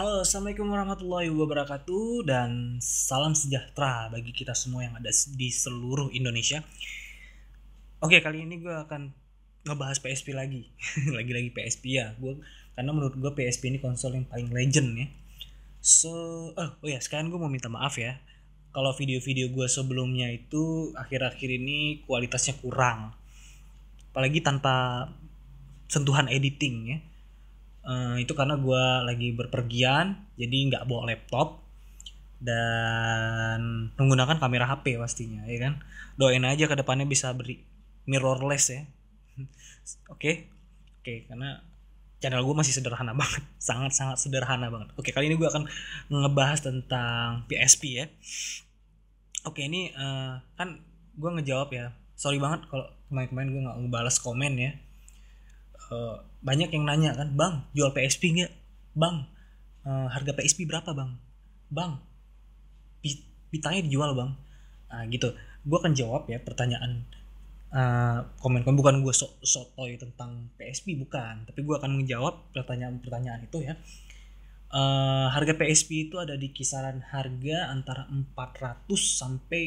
Halo, assalamualaikum warahmatullahi wabarakatuh, dan salam sejahtera bagi kita semua yang ada di seluruh Indonesia. Oke, kali ini gue akan ngebahas PSP lagi, lagi-lagi PSP ya. Gue karena menurut gue PSP ini konsol yang paling legend ya. So, oh, oh ya, sekarang gue mau minta maaf ya. Kalau video-video gue sebelumnya itu akhir-akhir ini kualitasnya kurang, apalagi tanpa sentuhan editing ya Eh, itu karena gue lagi berpergian jadi nggak bawa laptop dan menggunakan kamera HP pastinya ya kan doain aja kedepannya bisa beri mirrorless ya oke oke okay? okay, karena channel gue masih sederhana banget sangat sangat sederhana banget oke okay, kali ini gue akan ngebahas tentang PSP ya oke okay, ini uh, kan gue ngejawab ya sorry banget kalau kemarin-kemarin gue nggak ngebalas komen ya Eh, banyak yang nanya kan bang jual PSP nggak bang uh, harga PSP berapa bang bang pitanya dijual bang nah, gitu gue akan jawab ya pertanyaan uh, eh, komen bukan gue sok sotoy tentang PSP bukan tapi gue akan menjawab pertanyaan-pertanyaan itu ya uh, harga PSP itu ada di kisaran harga antara 400 sampai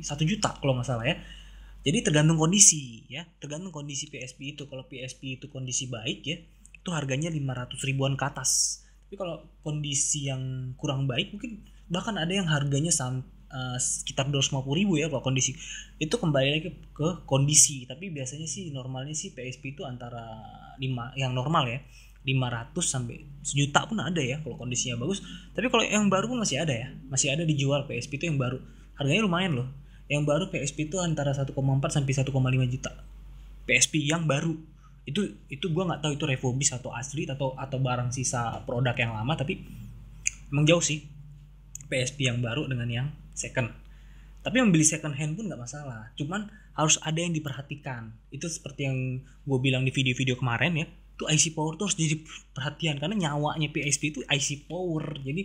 1 juta kalau nggak salah ya jadi tergantung kondisi ya, tergantung kondisi PSP itu. Kalau PSP itu kondisi baik ya, itu harganya 500 ribuan ke atas. Tapi kalau kondisi yang kurang baik mungkin bahkan ada yang harganya sam, uh, sekitar 250 ribu ya kalau kondisi. Itu kembali lagi ke, kondisi, tapi biasanya sih normalnya sih PSP itu antara 5 yang normal ya. 500 sampai sejuta pun ada ya kalau kondisinya bagus. Tapi kalau yang baru pun masih ada ya. Masih ada dijual PSP itu yang baru. Harganya lumayan loh yang baru PSP itu antara 1,4 sampai 1,5 juta PSP yang baru itu itu gue nggak tahu itu refurbish atau asli atau atau barang sisa produk yang lama tapi emang jauh sih PSP yang baru dengan yang second tapi membeli second hand pun nggak masalah cuman harus ada yang diperhatikan itu seperti yang gue bilang di video-video kemarin ya itu IC power terus jadi perhatian karena nyawanya PSP itu IC power jadi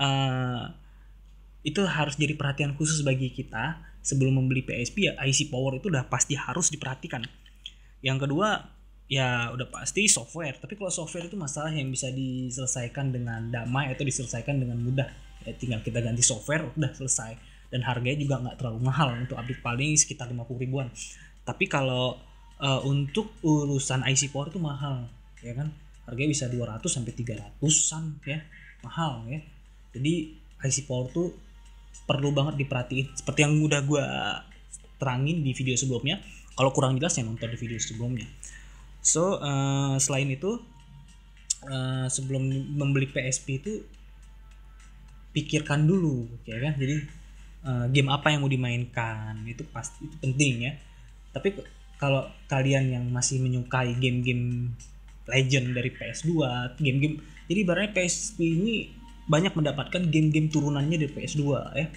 uh, itu harus jadi perhatian khusus bagi kita sebelum membeli PSP ya IC power itu udah pasti harus diperhatikan. Yang kedua ya udah pasti software. Tapi kalau software itu masalah yang bisa diselesaikan dengan damai atau diselesaikan dengan mudah. Ya, tinggal kita ganti software udah selesai dan harganya juga nggak terlalu mahal untuk update paling sekitar 50 ribuan. Tapi kalau uh, untuk urusan IC power itu mahal ya kan harganya bisa 200 sampai 300-an ya mahal ya jadi IC power itu perlu banget diperhatiin seperti yang udah gue terangin di video sebelumnya kalau kurang jelas ya nonton di video sebelumnya so uh, selain itu uh, sebelum membeli PSP itu pikirkan dulu ya kan jadi uh, game apa yang mau dimainkan itu pasti itu penting ya tapi kalau kalian yang masih menyukai game-game legend dari PS2 game-game jadi barangnya PSP ini banyak mendapatkan game-game turunannya di PS2 ya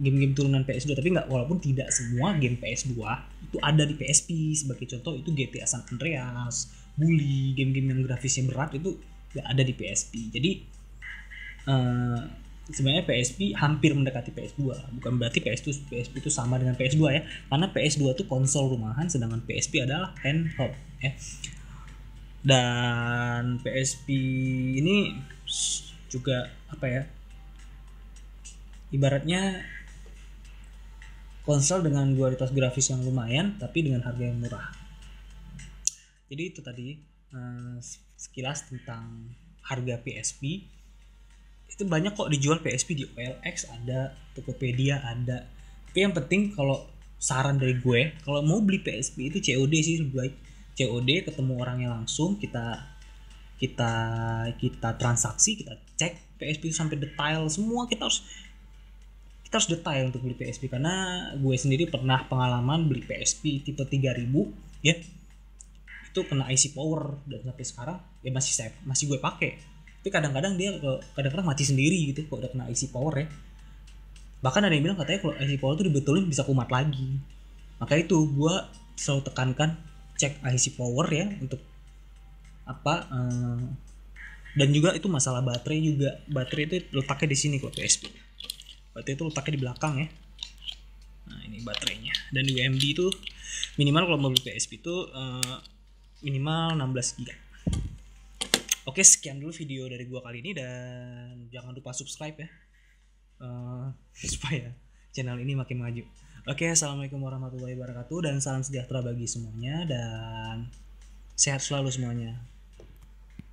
game-game turunan PS2 tapi nggak walaupun tidak semua game PS2 itu ada di PSP sebagai contoh itu GTA San Andreas, Bully, game-game yang grafisnya berat itu nggak ada di PSP. Jadi uh, sebenarnya PSP hampir mendekati PS2. Bukan berarti PS2 PSP itu sama dengan PS2 ya, karena PS2 itu konsol rumahan sedangkan PSP adalah handheld ya. Dan PSP ini juga apa ya ibaratnya konsol dengan kualitas grafis yang lumayan tapi dengan harga yang murah jadi itu tadi eh, sekilas tentang harga PSP itu banyak kok dijual PSP di OLX ada Tokopedia ada tapi yang penting kalau saran dari gue kalau mau beli PSP itu COD sih lebih baik COD ketemu orangnya langsung kita kita kita transaksi kita cek PSP sampai detail semua kita harus kita harus detail untuk beli PSP karena gue sendiri pernah pengalaman beli PSP tipe 3000 ya itu kena IC power dan sampai sekarang ya masih saya masih gue pakai tapi kadang-kadang dia kadang-kadang mati sendiri gitu kok udah kena IC power ya bahkan ada yang bilang katanya kalau IC power itu dibetulin bisa kumat lagi maka itu gue selalu tekankan cek IC power ya untuk apa uh, dan juga itu masalah baterai juga baterai itu letaknya di sini kok PSP baterai itu letaknya di belakang ya nah ini baterainya dan di UMD itu minimal kalau mau beli PSP itu uh, minimal 16 GB Oke sekian dulu video dari gua kali ini dan jangan lupa subscribe ya uh, supaya channel ini makin maju. Oke assalamualaikum warahmatullahi wabarakatuh dan salam sejahtera bagi semuanya dan sehat selalu semuanya.